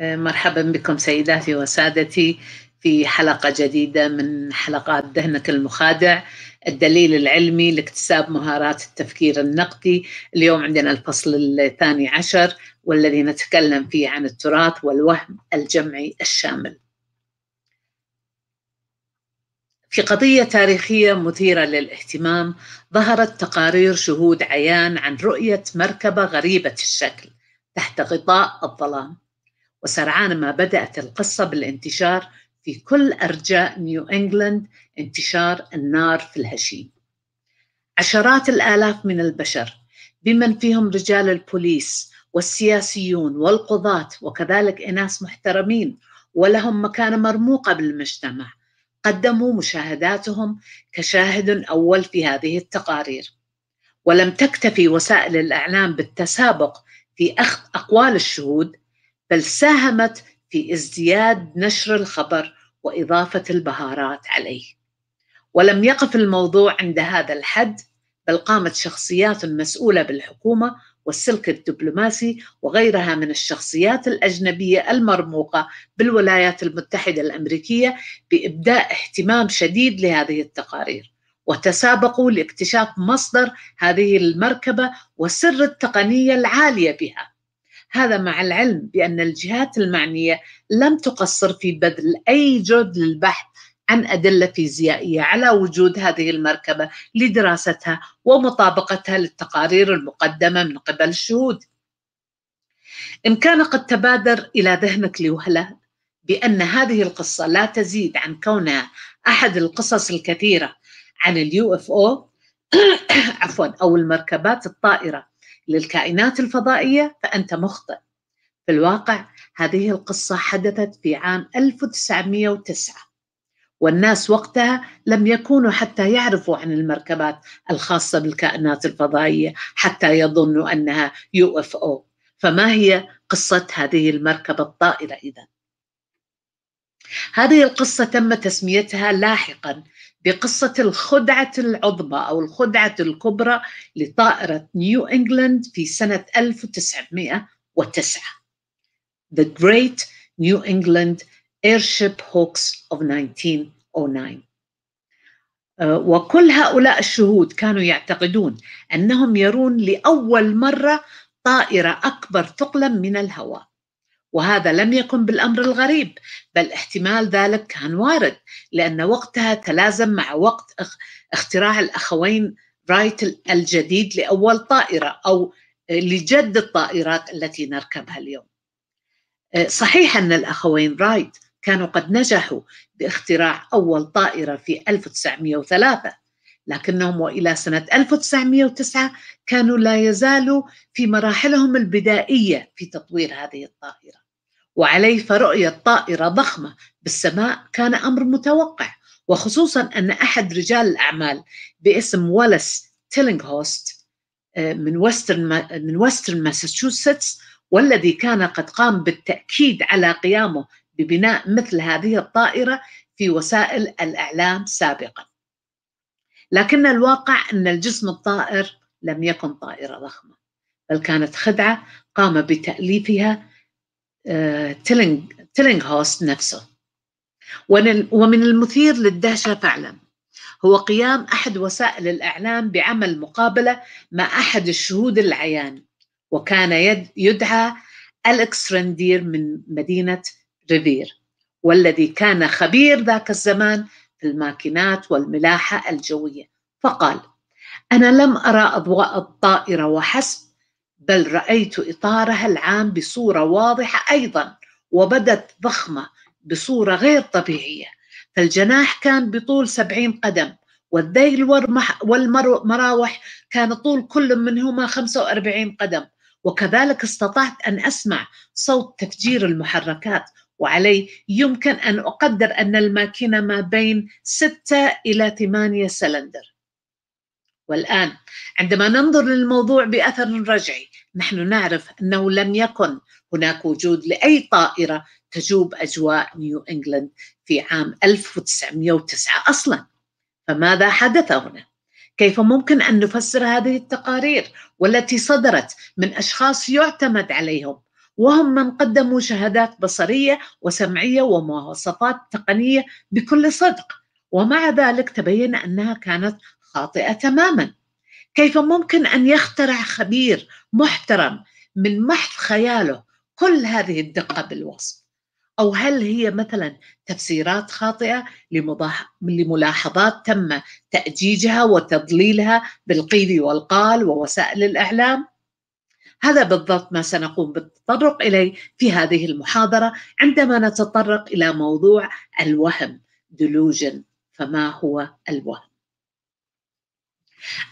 آه، مرحبا بكم سيداتي وسادتي في حلقة جديدة من حلقات دهنة المخادع الدليل العلمي لاكتساب مهارات التفكير النقدي اليوم عندنا الفصل الثاني عشر والذي نتكلم فيه عن التراث والوهم الجمعي الشامل في قضية تاريخية مثيرة للاهتمام ظهرت تقارير شهود عيان عن رؤية مركبة غريبة الشكل تحت غطاء الظلام وسرعان ما بدأت القصة بالانتشار في كل أرجاء نيو إنجلاند انتشار النار في الهشيم عشرات الآلاف من البشر بمن فيهم رجال البوليس والسياسيون والقضاة وكذلك إناس محترمين ولهم مكانة مرموقة بالمجتمع قدموا مشاهداتهم كشاهد أول في هذه التقارير ولم تكتفي وسائل الإعلام بالتسابق في أخذ أقوال الشهود بل ساهمت في ازدياد نشر الخبر واضافه البهارات عليه ولم يقف الموضوع عند هذا الحد بل قامت شخصيات مسؤوله بالحكومه والسلك الدبلوماسي وغيرها من الشخصيات الاجنبيه المرموقه بالولايات المتحده الامريكيه بابداء اهتمام شديد لهذه التقارير وتسابقوا لاكتشاف مصدر هذه المركبه وسر التقنيه العاليه بها هذا مع العلم بأن الجهات المعنية لم تقصر في بذل أي جهد للبحث عن أدلة فيزيائية على وجود هذه المركبة لدراستها ومطابقتها للتقارير المقدمة من قبل الشهود إن كان قد تبادر إلى ذهنك لوهلة بأن هذه القصة لا تزيد عن كونها أحد القصص الكثيرة عن اليو اف او عفوا أو المركبات الطائرة للكائنات الفضائية فأنت مخطئ في الواقع هذه القصة حدثت في عام 1909 والناس وقتها لم يكونوا حتى يعرفوا عن المركبات الخاصة بالكائنات الفضائية حتى يظنوا أنها يو اف او فما هي قصة هذه المركبة الطائرة إذا؟ هذه القصة تم تسميتها لاحقا بقصة الخدعة العظمى أو الخدعة الكبرى لطائرة نيو إنجلاند في سنة 1909 The Great New England Airship Hoax of 1909 uh, وكل هؤلاء الشهود كانوا يعتقدون أنهم يرون لأول مرة طائرة أكبر ثقلا من الهواء وهذا لم يكن بالامر الغريب بل احتمال ذلك كان وارد لان وقتها تلازم مع وقت اختراع الاخوين رايت الجديد لاول طائره او آه، لجد الطائرات التي نركبها اليوم. آه، صحيح ان الاخوين رايت كانوا قد نجحوا باختراع اول طائره في 1903 لكنهم والى سنه 1909 كانوا لا يزالوا في مراحلهم البدائيه في تطوير هذه الطائره. وعليه فرؤيه طائره ضخمه بالسماء كان امر متوقع وخصوصا ان احد رجال الاعمال باسم والاس تيلينغهوست آه، من وسترن من وسترن ماساتشوستس والذي كان قد قام بالتاكيد على قيامه ببناء مثل هذه الطائره في وسائل الاعلام سابقا. لكن الواقع أن الجسم الطائر لم يكن طائرة ضخمة بل كانت خدعة قام بتأليفها آه، تيلينغ هوست نفسه ومن المثير للدهشة فعلا هو قيام أحد وسائل الإعلام بعمل مقابلة مع أحد الشهود العيان وكان يدعى أليكس رندير من مدينة ريفير والذي كان خبير ذاك الزمان الماكينات والملاحة الجوية فقال أنا لم أرى أضواء الطائرة وحسب بل رأيت إطارها العام بصورة واضحة أيضا وبدت ضخمة بصورة غير طبيعية فالجناح كان بطول سبعين قدم والذيل والمراوح كان طول كل منهما 45 قدم وكذلك استطعت أن أسمع صوت تفجير المحركات وعلي يمكن أن أقدر أن الماكينة ما بين 6 إلى 8 سلندر والآن عندما ننظر للموضوع بأثر رجعي نحن نعرف أنه لم يكن هناك وجود لأي طائرة تجوب أجواء نيو إنجلند في عام 1909 أصلا فماذا حدث هنا؟ كيف ممكن أن نفسر هذه التقارير والتي صدرت من أشخاص يعتمد عليهم وهم من قدموا شهادات بصريه وسمعيه ومواصفات تقنيه بكل صدق ومع ذلك تبين انها كانت خاطئه تماما كيف ممكن ان يخترع خبير محترم من محض خياله كل هذه الدقه بالوصف او هل هي مثلا تفسيرات خاطئه لملاحظات تم تاجيجها وتضليلها بالقيل والقال ووسائل الاعلام هذا بالضبط ما سنقوم بالتطرق اليه في هذه المحاضره عندما نتطرق الى موضوع الوهم delusion فما هو الوهم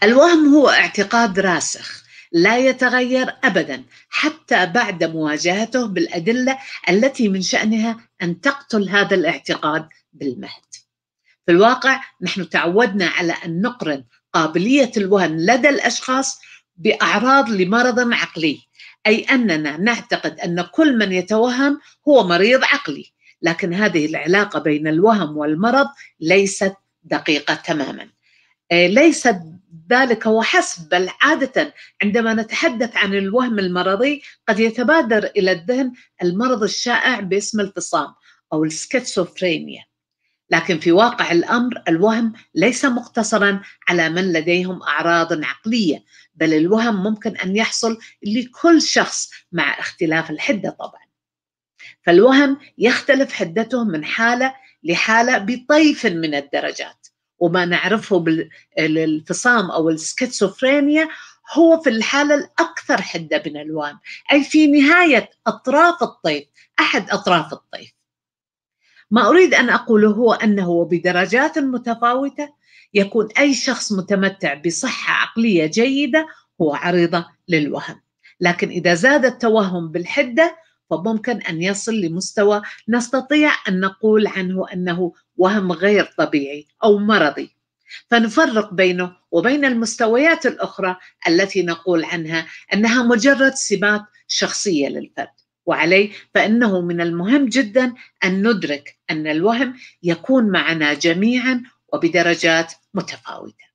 الوهم هو اعتقاد راسخ لا يتغير ابدا حتى بعد مواجهته بالادله التي من شانها ان تقتل هذا الاعتقاد بالمهد. في الواقع نحن تعودنا على ان نقرن قابليه الوهم لدى الاشخاص باعراض لمرض عقلي اي اننا نعتقد ان كل من يتوهم هو مريض عقلي لكن هذه العلاقه بين الوهم والمرض ليست دقيقه تماما آه، ليس ذلك وحسب بل عادة عندما نتحدث عن الوهم المرضي قد يتبادر إلى الذهن المرض الشائع باسم الفصام أو السكتسوفرينيا لكن في واقع الامر الوهم ليس مقتصرا على من لديهم اعراض عقليه بل الوهم ممكن ان يحصل لكل شخص مع اختلاف الحده طبعا فالوهم يختلف حدته من حاله لحاله بطيف من الدرجات وما نعرفه بالفصام او السكتسوفرينيا هو في الحاله الاكثر حده من الوهم اي في نهايه اطراف الطيف احد اطراف الطيف ما أريد أن أقوله هو أنه بدرجات متفاوتة يكون أي شخص متمتع بصحة عقلية جيدة هو عريضة للوهم لكن إذا زاد التوهم بالحدة فممكن أن يصل لمستوى نستطيع أن نقول عنه أنه وهم غير طبيعي أو مرضي فنفرق بينه وبين المستويات الأخرى التي نقول عنها أنها مجرد سمات شخصية للفرد وعلي فانه من المهم جدا ان ندرك ان الوهم يكون معنا جميعا وبدرجات متفاوته.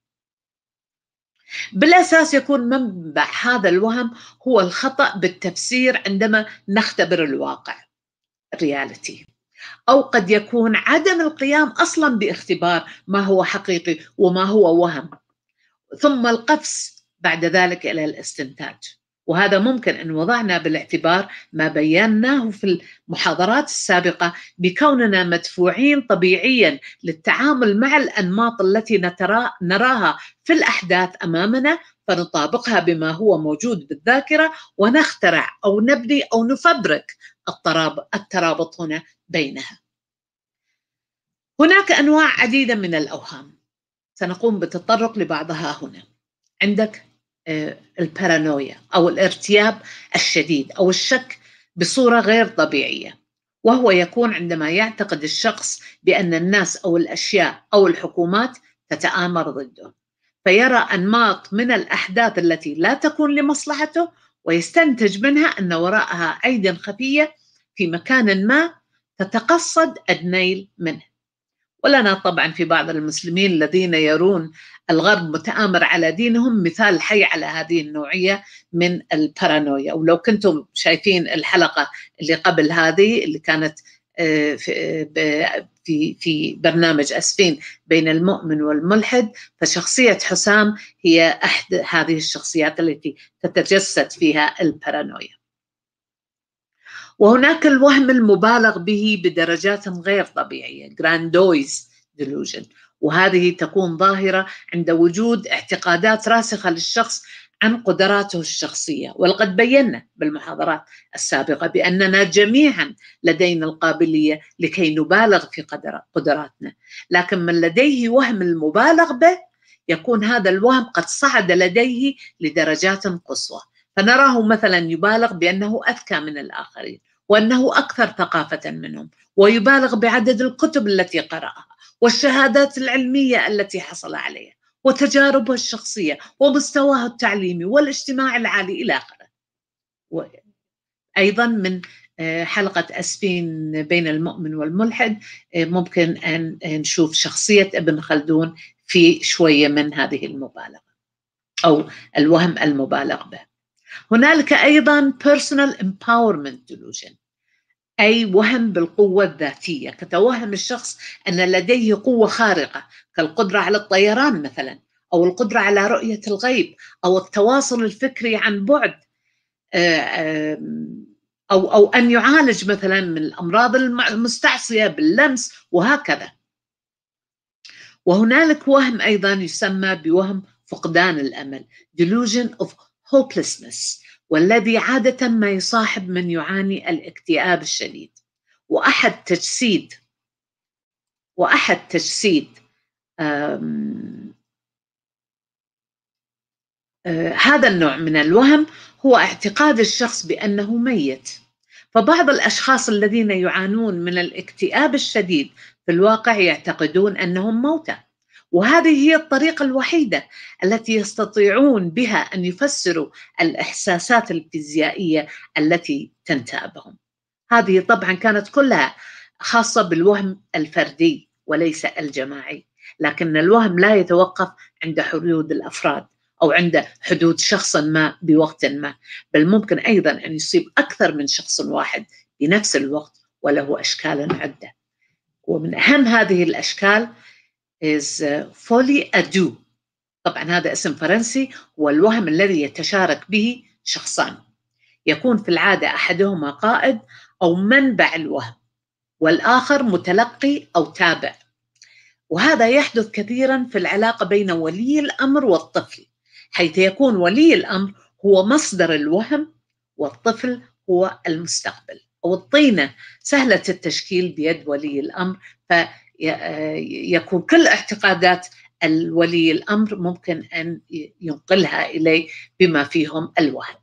بالاساس يكون منبع هذا الوهم هو الخطا بالتفسير عندما نختبر الواقع الرياليتي او قد يكون عدم القيام اصلا باختبار ما هو حقيقي وما هو وهم ثم القفز بعد ذلك الى الاستنتاج. وهذا ممكن أن وضعنا بالاعتبار ما بيناه في المحاضرات السابقة بكوننا مدفوعين طبيعيا للتعامل مع الأنماط التي نترا نراها في الأحداث أمامنا فنطابقها بما هو موجود بالذاكرة ونخترع أو نبني أو نفبرك الترابط هنا بينها هناك أنواع عديدة من الأوهام سنقوم بالتطرق لبعضها هنا عندك آه، البارانويا أو الارتياب الشديد أو الشك بصورة غير طبيعية وهو يكون عندما يعتقد الشخص بأن الناس أو الأشياء أو الحكومات تتآمر ضده فيرى أنماط من الأحداث التي لا تكون لمصلحته ويستنتج منها أن وراءها أيد خفية في مكان ما تتقصد النيل منه ولنا طبعا في بعض المسلمين الذين يرون الغرب متآمر على دينهم مثال حي على هذه النوعية من البارانويا ولو كنتم شايفين الحلقة اللي قبل هذه اللي كانت آه، آه، في في برنامج اسفين بين المؤمن والملحد فشخصيه حسام هي احد هذه الشخصيات التي تتجسد فيها البارانويا وهناك الوهم المبالغ به بدرجات غير طبيعية جراندويز ديلوجن وهذه تكون ظاهرة عند وجود اعتقادات راسخة للشخص عن قدراته الشخصية ولقد بينا بالمحاضرات السابقة بأننا جميعا لدينا القابلية لكي نبالغ في قدراتنا لكن من لديه وهم المبالغ به يكون هذا الوهم قد صعد لديه لدرجات قصوى فنراه مثلا يبالغ بأنه أذكى من الآخرين وأنه أكثر ثقافة منهم ويبالغ بعدد الكتب التي قرأها والشهادات العلمية التي حصل عليها وتجاربه الشخصية ومستواه التعليمي والاجتماعي العالي إلى آخره أيضا من آه، حلقة اسفين بين المؤمن والملحد آه، ممكن أن نشوف شخصية ابن خلدون في شوية من هذه المبالغة أو الوهم المبالغ به هنالك أيضا personal empowerment delusion أي وهم بالقوة الذاتية تتوهم الشخص أن لديه قوة خارقة كالقدرة على الطيران مثلا أو القدرة على رؤية الغيب أو التواصل الفكري عن بعد آه، آه، أو أو أن يعالج مثلا من الأمراض المستعصية باللمس وهكذا وهنالك وهم أيضا يسمى بوهم فقدان الأمل delusion of hopelessness والذي عادة ما يصاحب من يعاني الاكتئاب الشديد وأحد تجسيد وأحد تجسيد آه، هذا النوع من الوهم هو اعتقاد الشخص بأنه ميت فبعض الأشخاص الذين يعانون من الاكتئاب الشديد في الواقع يعتقدون أنهم موتى وهذه هي الطريقة الوحيدة التي يستطيعون بها أن يفسروا الإحساسات الفيزيائية التي تنتابهم هذه طبعا كانت كلها خاصة بالوهم الفردي وليس الجماعي لكن الوهم لا يتوقف عند حدود الأفراد أو عند حدود شخص ما بوقت ما بل ممكن أيضا أن يصيب أكثر من شخص واحد بنفس الوقت وله أشكال عدة ومن أهم هذه الأشكال is uh, folly ado طبعا هذا اسم فرنسي هو الوهم الذي يتشارك به شخصان يكون في العادة أحدهما قائد أو منبع الوهم والآخر متلقي أو تابع وهذا يحدث كثيرا في العلاقة بين ولي الأمر والطفل حيث يكون ولي الأمر هو مصدر الوهم والطفل هو المستقبل أو الطينة سهلة التشكيل بيد ولي الأمر ف آه، يكون كل اعتقادات الولي الامر ممكن ان ينقلها اليه بما فيهم الوهم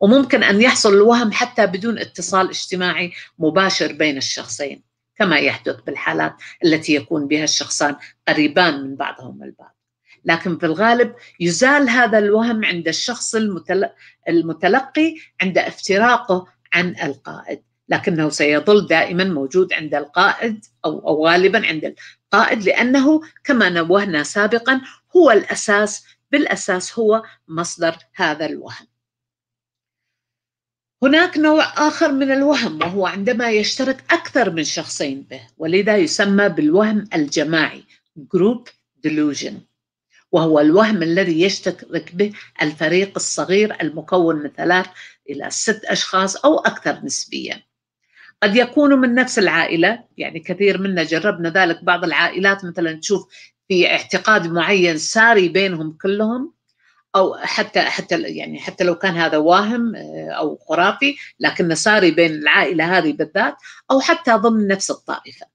وممكن ان يحصل الوهم حتى بدون اتصال اجتماعي مباشر بين الشخصين كما يحدث بالحالات التي يكون بها الشخصان قريبان من بعضهم البعض لكن في الغالب يزال هذا الوهم عند الشخص المتلقي عند افتراقه عن القائد لكنه سيظل دائما موجود عند القائد أو, أو غالبا عند القائد لأنه كما نوهنا سابقا هو الأساس بالأساس هو مصدر هذا الوهم هناك نوع آخر من الوهم وهو عندما يشترك أكثر من شخصين به ولذا يسمى بالوهم الجماعي Group Delusion وهو الوهم الذي يشترك به الفريق الصغير المكون من ثلاث إلى ست أشخاص أو أكثر نسبياً قد يكونوا من نفس العائلة يعني كثير منا جربنا ذلك بعض العائلات مثلا تشوف في اعتقاد معين ساري بينهم كلهم أو حتى حتى يعني حتى لو كان هذا واهم آه، أو خرافي لكن ساري بين العائلة هذه بالذات أو حتى ضمن نفس الطائفة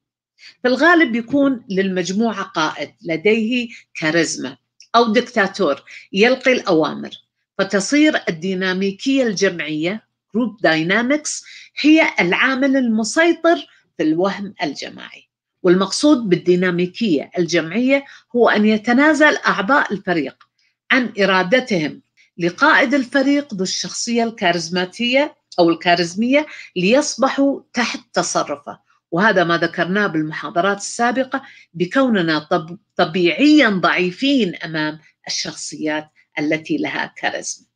في الغالب يكون للمجموعة قائد لديه كاريزما أو دكتاتور يلقي الأوامر فتصير الديناميكية الجمعية جروب داينامكس هي العامل المسيطر في الوهم الجماعي والمقصود بالديناميكيه الجمعيه هو ان يتنازل اعضاء الفريق عن ارادتهم لقائد الفريق ذو الشخصيه الكاريزماتيه او الكاريزميه ليصبحوا تحت تصرفه وهذا ما ذكرناه بالمحاضرات السابقه بكوننا طب طبيعيا ضعيفين امام الشخصيات التي لها كاريزما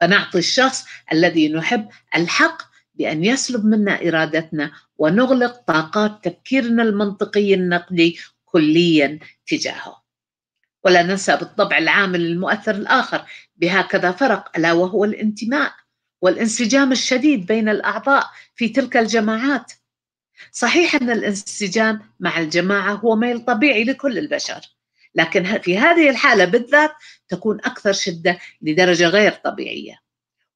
فنعطي الشخص الذي نحب الحق بأن يسلب منا إرادتنا ونغلق طاقات تفكيرنا المنطقي النقدي كليا تجاهه ولا ننسى بالطبع العامل المؤثر الآخر بهكذا فرق ألا وهو الانتماء والانسجام الشديد بين الأعضاء في تلك الجماعات صحيح أن الانسجام مع الجماعة هو ميل طبيعي لكل البشر لكن في هذه الحالة بالذات تكون أكثر شدة لدرجة غير طبيعية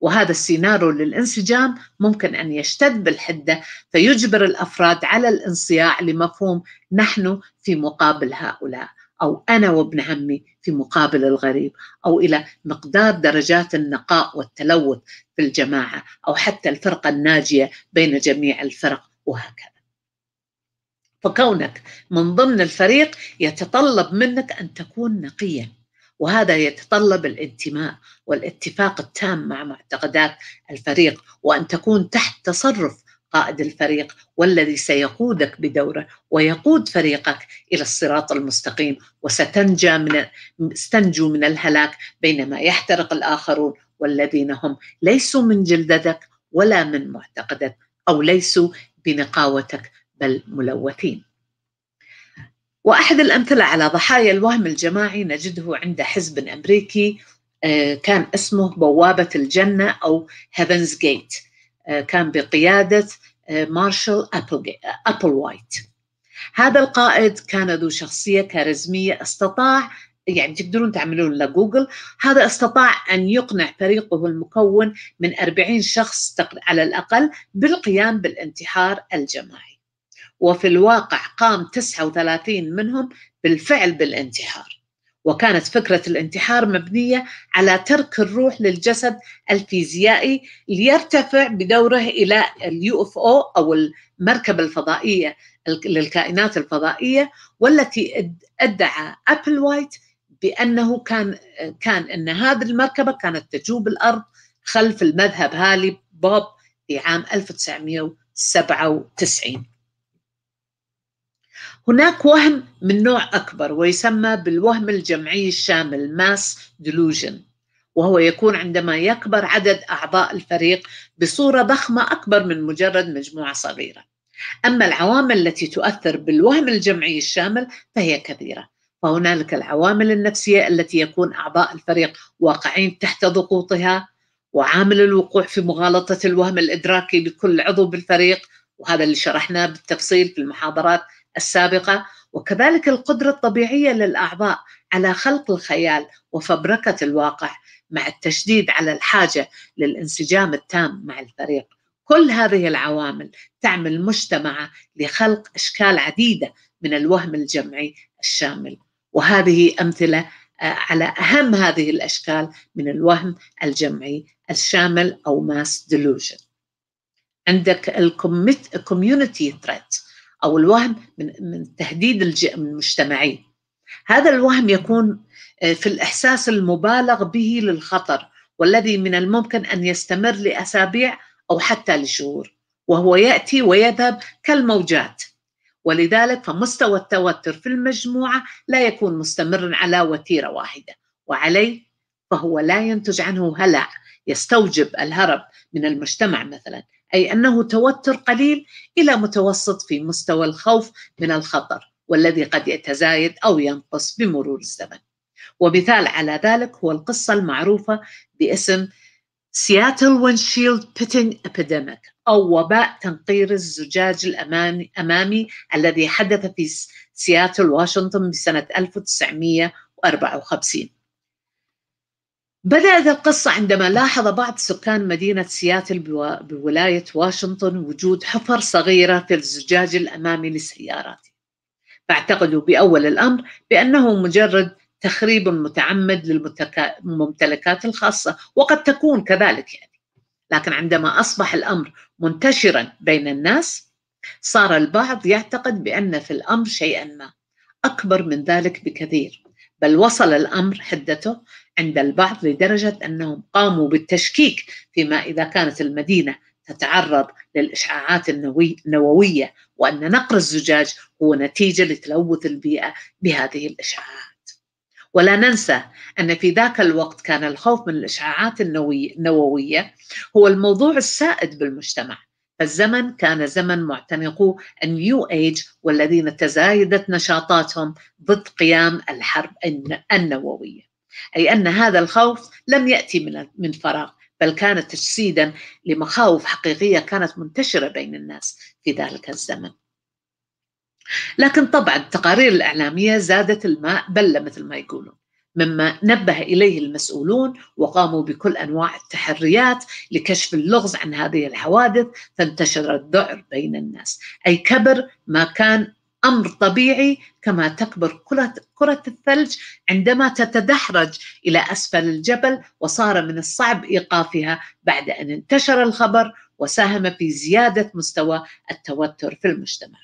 وهذا السيناريو للانسجام ممكن أن يشتد بالحدة فيجبر الأفراد على الانصياع لمفهوم نحن في مقابل هؤلاء أو أنا وابن عمي في مقابل الغريب أو إلى مقدار درجات النقاء والتلوث في الجماعة أو حتى الفرقة الناجية بين جميع الفرق وهكذا فكونك من ضمن الفريق يتطلب منك أن تكون نقياً وهذا يتطلب الانتماء والاتفاق التام مع معتقدات الفريق وان تكون تحت تصرف قائد الفريق والذي سيقودك بدوره ويقود فريقك الى الصراط المستقيم وستنجى من ستنجو من الهلاك بينما يحترق الاخرون والذين هم ليسوا من جلدتك ولا من معتقدك او ليسوا بنقاوتك بل ملوثين وأحد الأمثلة على ضحايا الوهم الجماعي نجده عند حزب أمريكي آه، كان اسمه بوابة الجنة أو هيفنز آه، جيت كان بقيادة آه، مارشال أبل وايت هذا القائد كان ذو شخصية كاريزمية استطاع يعني تقدرون تعملون له هذا استطاع أن يقنع فريقه المكون من 40 شخص على الأقل بالقيام بالانتحار الجماعي وفي الواقع قام 39 منهم بالفعل بالانتحار وكانت فكرة الانتحار مبنية على ترك الروح للجسد الفيزيائي ليرتفع بدوره إلى اليو اف او أو المركبة الفضائية للكائنات الفضائية والتي ادعى أبل وايت بأنه كان كان أن هذه المركبة كانت تجوب الأرض خلف المذهب هالي بوب في عام 1997 هناك وهم من نوع أكبر ويسمى بالوهم الجمعي الشامل ماس ديلوجن وهو يكون عندما يكبر عدد أعضاء الفريق بصورة ضخمة أكبر من مجرد مجموعة صغيرة أما العوامل التي تؤثر بالوهم الجمعي الشامل فهي كثيرة فهنالك العوامل النفسية التي يكون أعضاء الفريق واقعين تحت ضغوطها وعامل الوقوع في مغالطة الوهم الإدراكي لكل عضو بالفريق وهذا اللي شرحناه بالتفصيل في المحاضرات السابقه وكذلك القدره الطبيعيه للاعضاء على خلق الخيال وفبركه الواقع مع التشديد على الحاجه للانسجام التام مع الفريق كل هذه العوامل تعمل مجتمع لخلق اشكال عديده من الوهم الجمعي الشامل وهذه امثله آه، على اهم هذه الاشكال من الوهم الجمعي الشامل او ماس ديلوجن عندك الكوميونتي ثريت او الوهم من من تهديد المجتمعين المجتمعي هذا الوهم يكون آه، في الاحساس المبالغ به للخطر والذي من الممكن ان يستمر لاسابيع او حتى لشهور وهو ياتي ويذهب كالموجات ولذلك فمستوى التوتر في المجموعه لا يكون مستمرا على وتيره واحده وعليه فهو لا ينتج عنه هلع يستوجب الهرب من المجتمع مثلا أي أنه توتر قليل إلى متوسط في مستوى الخوف من الخطر والذي قد يتزايد أو ينقص بمرور الزمن ومثال على ذلك هو القصة المعروفة باسم سياتل وينشيلد بيتنج ابيديميك أو وباء تنقير الزجاج الأمامي الذي حدث في سياتل واشنطن بسنة 1954 بدأت القصة عندما لاحظ بعض سكان مدينة سياتل بولاية واشنطن وجود حفر صغيرة في الزجاج الأمامي لسيارات فاعتقدوا بأول الأمر بأنه مجرد تخريب متعمد للممتلكات الخاصة وقد تكون كذلك يعني لكن عندما أصبح الأمر منتشرا بين الناس صار البعض يعتقد بأن في الأمر شيئا ما أكبر من ذلك بكثير بل وصل الأمر حدته عند البعض لدرجة أنهم قاموا بالتشكيك فيما إذا كانت المدينة تتعرض للإشعاعات النووية وأن نقر الزجاج هو نتيجة لتلوث البيئة بهذه الإشعاعات ولا ننسى أن في ذاك الوقت كان الخوف من الإشعاعات النووية هو الموضوع السائد بالمجتمع فالزمن كان زمن معتنقو النيو ايج والذين تزايدت نشاطاتهم ضد قيام الحرب النوويه. أي أن هذا الخوف لم يأتي من من فراغ بل كان تجسيدا لمخاوف حقيقية كانت منتشرة بين الناس في ذلك الزمن لكن طبعا التقارير الإعلامية زادت الماء بلة مثل ما يقولون مما نبه إليه المسؤولون وقاموا بكل أنواع التحريات لكشف اللغز عن هذه الحوادث فانتشر الذعر بين الناس أي كبر ما كان امر طبيعي كما تكبر كره كره الثلج عندما تتدحرج الى اسفل الجبل وصار من الصعب ايقافها بعد ان انتشر الخبر وساهم في زياده مستوى التوتر في المجتمع.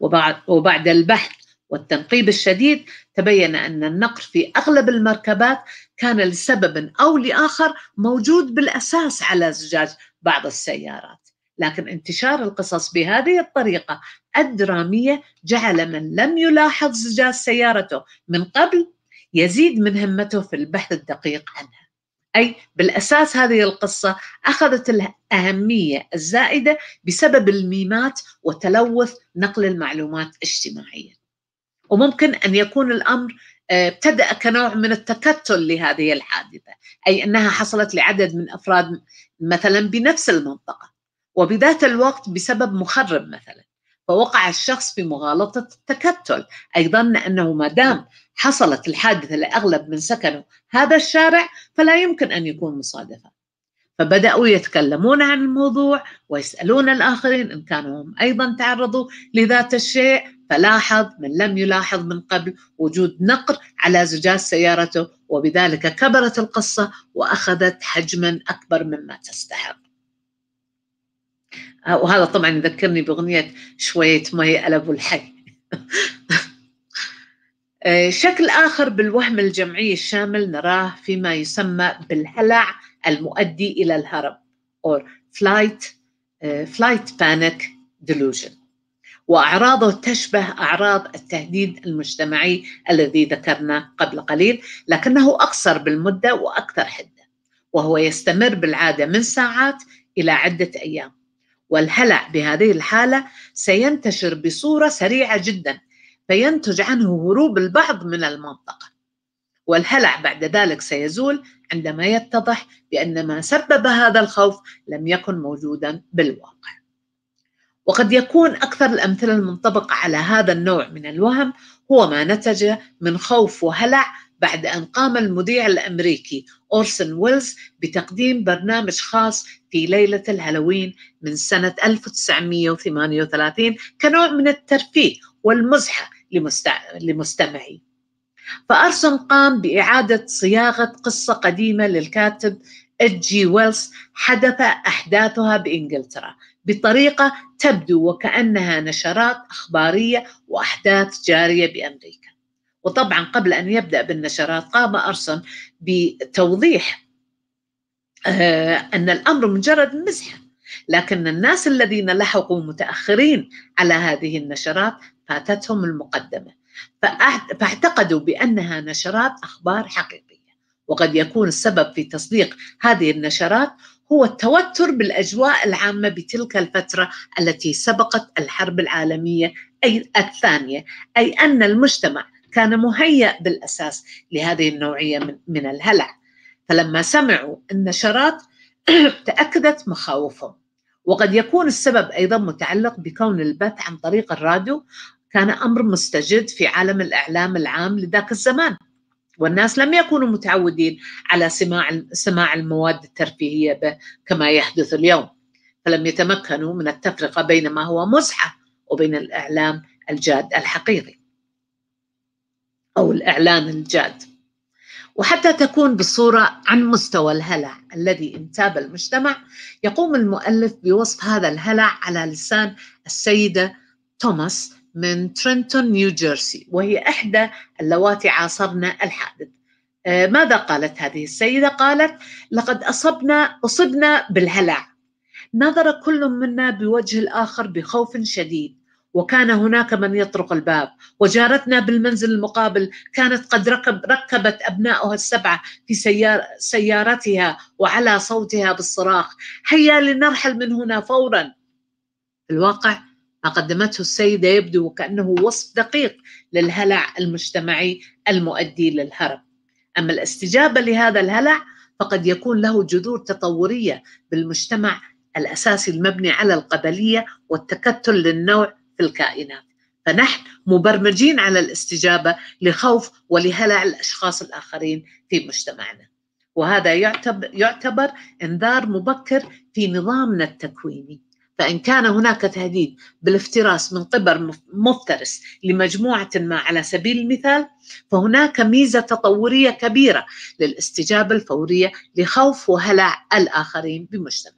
وبعد وبعد البحث والتنقيب الشديد تبين ان النقر في اغلب المركبات كان لسبب او لاخر موجود بالاساس على زجاج بعض السيارات. لكن انتشار القصص بهذه الطريقة الدرامية جعل من لم يلاحظ زجاج سيارته من قبل يزيد من همته في البحث الدقيق عنها أي بالأساس هذه القصة أخذت الأهمية الزائدة بسبب الميمات وتلوث نقل المعلومات اجتماعيا وممكن أن يكون الأمر آه، ابتدأ كنوع من التكتل لهذه الحادثة أي أنها حصلت لعدد من أفراد مثلا بنفس المنطقة وبذات الوقت بسبب مخرب مثلا فوقع الشخص في مغالطة التكتل أي ظن أنه ما دام حصلت الحادثة لأغلب من سكنوا هذا الشارع فلا يمكن أن يكون مصادفة فبدأوا يتكلمون عن الموضوع ويسألون الآخرين إن كانوا هم أيضا تعرضوا لذات الشيء فلاحظ من لم يلاحظ من قبل وجود نقر على زجاج سيارته وبذلك كبرت القصة وأخذت حجما أكبر مما تستحق آه، وهذا طبعا يذكرني باغنيه شويه مي قلبوا الحي آه، شكل آخر بالوهم الجمعي الشامل نراه فيما يسمى بالهلع المؤدي إلى الهرب or flight, آه، flight panic delusion وأعراضه تشبه أعراض التهديد المجتمعي الذي ذكرنا قبل قليل لكنه أقصر بالمدة وأكثر حدة وهو يستمر بالعادة من ساعات إلى عدة أيام والهلع بهذه الحالة سينتشر بصورة سريعة جدا فينتج عنه هروب البعض من المنطقة والهلع بعد ذلك سيزول عندما يتضح بأن ما سبب هذا الخوف لم يكن موجودا بالواقع وقد يكون أكثر الأمثلة المنطبقة على هذا النوع من الوهم هو ما نتج من خوف وهلع بعد أن قام المذيع الأمريكي أورسن ويلز بتقديم برنامج خاص في ليلة الهالوين من سنة 1938 كنوع من الترفيه والمزحة لمستمعي فأرسون قام بإعادة صياغة قصة قديمة للكاتب جي ويلس حدث أحداثها بإنجلترا بطريقة تبدو وكأنها نشرات أخبارية وأحداث جارية بأمريكا وطبعا قبل أن يبدأ بالنشرات قام أرسون بتوضيح آه، أن الأمر مجرد مزح لكن الناس الذين لحقوا متأخرين على هذه النشرات فاتتهم المقدمة فاعتقدوا بأنها نشرات أخبار حقيقية وقد يكون السبب في تصديق هذه النشرات هو التوتر بالأجواء العامة بتلك الفترة التي سبقت الحرب العالمية أي الثانية أي أن المجتمع كان مهيأ بالأساس لهذه النوعية من الهلع فلما سمعوا النشرات تأكدت مخاوفهم وقد يكون السبب أيضا متعلق بكون البث عن طريق الراديو كان أمر مستجد في عالم الإعلام العام لذاك الزمان والناس لم يكونوا متعودين على سماع سماع المواد الترفيهيه به كما يحدث اليوم فلم يتمكنوا من التفرقه بين ما هو مزحه وبين الاعلام الجاد الحقيقي او الاعلان الجاد وحتى تكون بصورة عن مستوى الهلع الذي انتاب المجتمع يقوم المؤلف بوصف هذا الهلع على لسان السيدة توماس من ترينتون نيو جيرسي وهي إحدى اللواتي عاصرنا الحادث آه، ماذا قالت هذه السيدة؟ قالت لقد أصبنا أصبنا بالهلع نظر كل منا بوجه الآخر بخوف شديد وكان هناك من يطرق الباب وجارتنا بالمنزل المقابل كانت قد ركب ركبت أبنائها السبعة في سيار سيارتها وعلى صوتها بالصراخ هيا لنرحل من هنا فورا الواقع ما قدمته السيدة يبدو وكأنه وصف دقيق للهلع المجتمعي المؤدي للهرب أما الاستجابة لهذا الهلع فقد يكون له جذور تطورية بالمجتمع الأساسي المبني على القبلية والتكتل للنوع في الكائنات فنحن مبرمجين على الاستجابة لخوف ولهلع الأشخاص الآخرين في مجتمعنا وهذا يعتبر, يعتبر انذار مبكر في نظامنا التكويني فإن كان هناك تهديد بالافتراس من قبل مفترس لمجموعة ما على سبيل المثال فهناك ميزة تطورية كبيرة للاستجابة الفورية لخوف وهلع الآخرين بمجتمعنا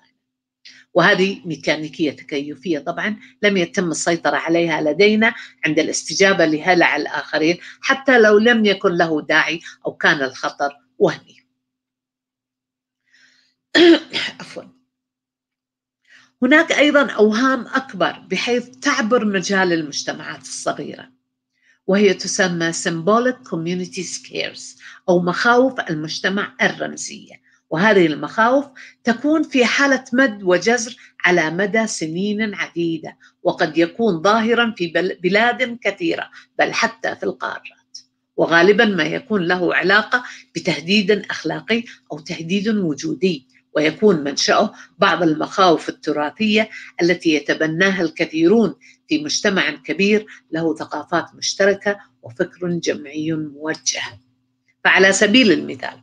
وهذه ميكانيكية تكيفية طبعا لم يتم السيطرة عليها لدينا عند الاستجابة لهلع الآخرين حتى لو لم يكن له داعي أو كان الخطر وهمي عفوا هناك أيضا أوهام أكبر بحيث تعبر مجال المجتمعات الصغيرة وهي تسمى symbolic community scares أو مخاوف المجتمع الرمزية وهذه المخاوف تكون في حالة مد وجزر على مدى سنين عديدة وقد يكون ظاهرا في بلاد كثيرة بل حتى في القارات وغالبا ما يكون له علاقة بتهديد أخلاقي أو تهديد وجودي ويكون منشأه بعض المخاوف التراثية التي يتبناها الكثيرون في مجتمع كبير له ثقافات مشتركة وفكر جمعي موجه فعلى سبيل المثال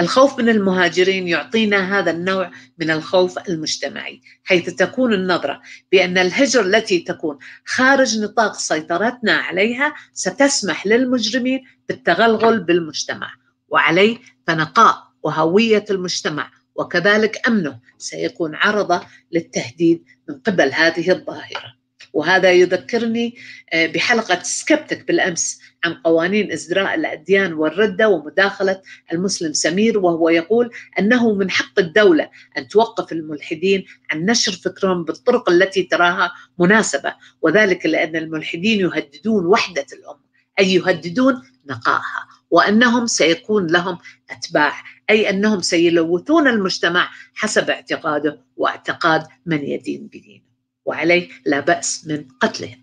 الخوف من المهاجرين يعطينا هذا النوع من الخوف المجتمعي حيث تكون النظرة بأن الهجر التي تكون خارج نطاق سيطرتنا عليها ستسمح للمجرمين بالتغلغل بالمجتمع وعليه فنقاء وهوية المجتمع وكذلك أمنه سيكون عرضة للتهديد من قبل هذه الظاهرة وهذا يذكرني آه، بحلقة سكبتك بالأمس عن قوانين ازدراء الأديان والردة ومداخلة المسلم سمير وهو يقول أنه من حق الدولة أن توقف الملحدين عن نشر فكرهم بالطرق التي تراها مناسبة وذلك لأن الملحدين يهددون وحدة الأمة أي يهددون نقائها وانهم سيكون لهم اتباع اي انهم سيلوثون المجتمع حسب اعتقاده واعتقاد من يدين بدينه وعليه لا بأس من قتلهم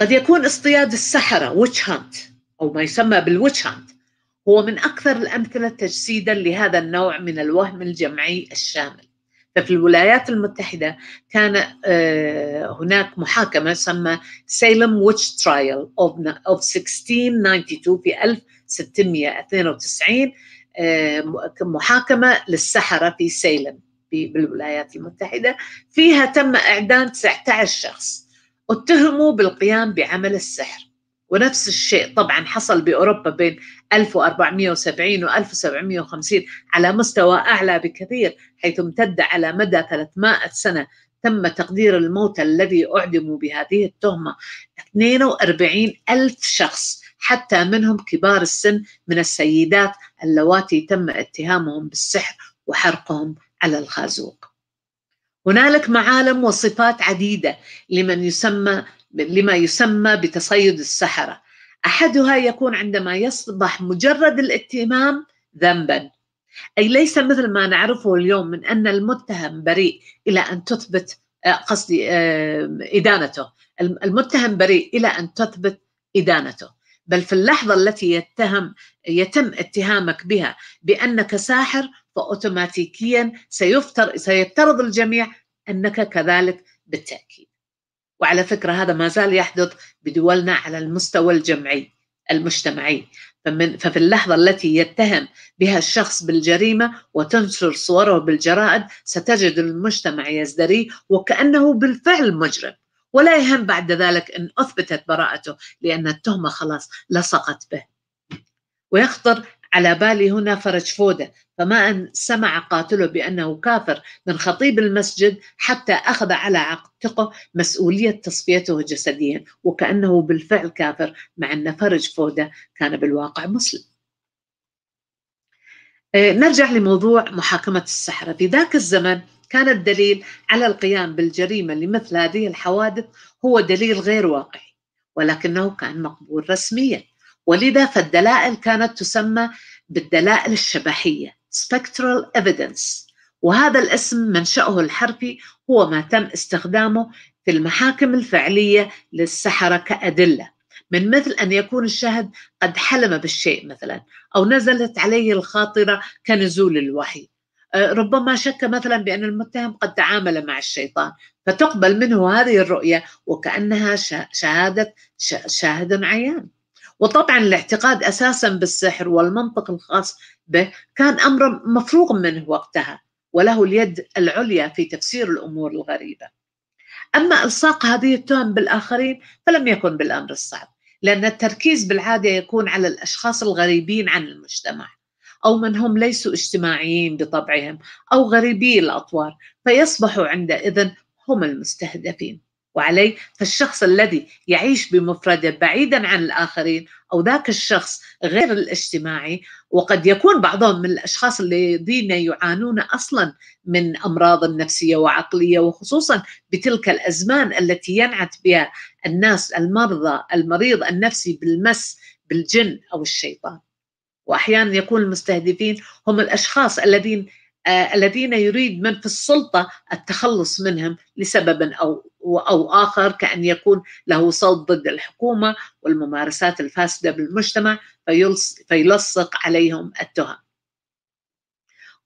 قد يكون اصطياد السحرة ويتش هانت أو ما يسمى بالويتش هانت هو من أكثر الأمثلة تجسيدا لهذا النوع من الوهم الجمعي الشامل ففي الولايات المتحدة كان آه، هناك محاكمة سمى سيلم ويتش ترايل of 1692 في 1692 آه، محاكمة للسحرة في سيلم بالولايات المتحدة فيها تم إعدام 19 شخص اتهموا بالقيام بعمل السحر ونفس الشيء طبعا حصل بأوروبا بين 1470 و 1750 على مستوى أعلى بكثير حيث امتد على مدى 300 سنة تم تقدير الموت الذي أعدموا بهذه التهمة 42 ألف شخص حتى منهم كبار السن من السيدات اللواتي تم اتهامهم بالسحر وحرقهم على الخازوق هنالك معالم وصفات عديدة لمن يسمى لما يسمى بتصيد السحرة أحدها يكون عندما يصبح مجرد الاتهام ذنبا أي ليس مثل ما نعرفه اليوم من أن المتهم بريء إلى أن تثبت آه، قصدي آه، إدانته المتهم بريء إلى أن تثبت إدانته بل في اللحظة التي يتهم يتم اتهامك بها بأنك ساحر فأوتوماتيكيا سيفتر سيفترض الجميع أنك كذلك بالتأكيد وعلى فكرة هذا ما زال يحدث بدولنا على المستوى الجمعي المجتمعي فمن ففي اللحظة التي يتهم بها الشخص بالجريمة وتنشر صوره بالجرائد ستجد المجتمع يزدري وكأنه بالفعل مجرم ولا يهم بعد ذلك أن أثبتت براءته لأن التهمة خلاص لصقت به ويخطر على بالي هنا فرج فودة فما أن سمع قاتله بأنه كافر من خطيب المسجد حتى أخذ على عاتقه مسؤولية تصفيته جسديا وكأنه بالفعل كافر مع أن فرج فودة كان بالواقع مسلم آه، نرجع لموضوع محاكمة السحرة في ذاك الزمن كان الدليل على القيام بالجريمة لمثل هذه الحوادث هو دليل غير واقعي ولكنه كان مقبول رسميا ولذا فالدلائل كانت تسمى بالدلائل الشبحية spectral evidence وهذا الاسم منشأه الحرفي هو ما تم استخدامه في المحاكم الفعلية للسحرة كأدلة من مثل أن يكون الشاهد قد حلم بالشيء مثلا أو نزلت عليه الخاطرة كنزول الوحي أه، ربما شك مثلا بأن المتهم قد تعامل مع الشيطان فتقبل منه هذه الرؤية وكأنها شهادة شاهد عيان وطبعا الاعتقاد أساسا بالسحر والمنطق الخاص به كان أمرا مفروغ منه وقتها وله اليد العليا في تفسير الأمور الغريبة أما إلصاق هذه التهم بالآخرين فلم يكن بالأمر الصعب لأن التركيز بالعادة يكون على الأشخاص الغريبين عن المجتمع أو من هم ليسوا اجتماعيين بطبعهم أو غريبي الأطوار فيصبحوا عندئذ هم المستهدفين وعلي فالشخص الذي يعيش بمفرده بعيدا عن الآخرين أو ذاك الشخص غير الاجتماعي وقد يكون بعضهم من الأشخاص الذين يعانون أصلا من أمراض نفسية وعقلية وخصوصا بتلك الأزمان التي ينعت بها الناس المرضى المريض النفسي بالمس بالجن أو الشيطان وأحيانا يكون المستهدفين هم الأشخاص الذين آه، الذين يريد من في السلطة التخلص منهم لسبب أو أو آخر كأن يكون له صوت ضد الحكومة والممارسات الفاسدة بالمجتمع فيلصق عليهم التهم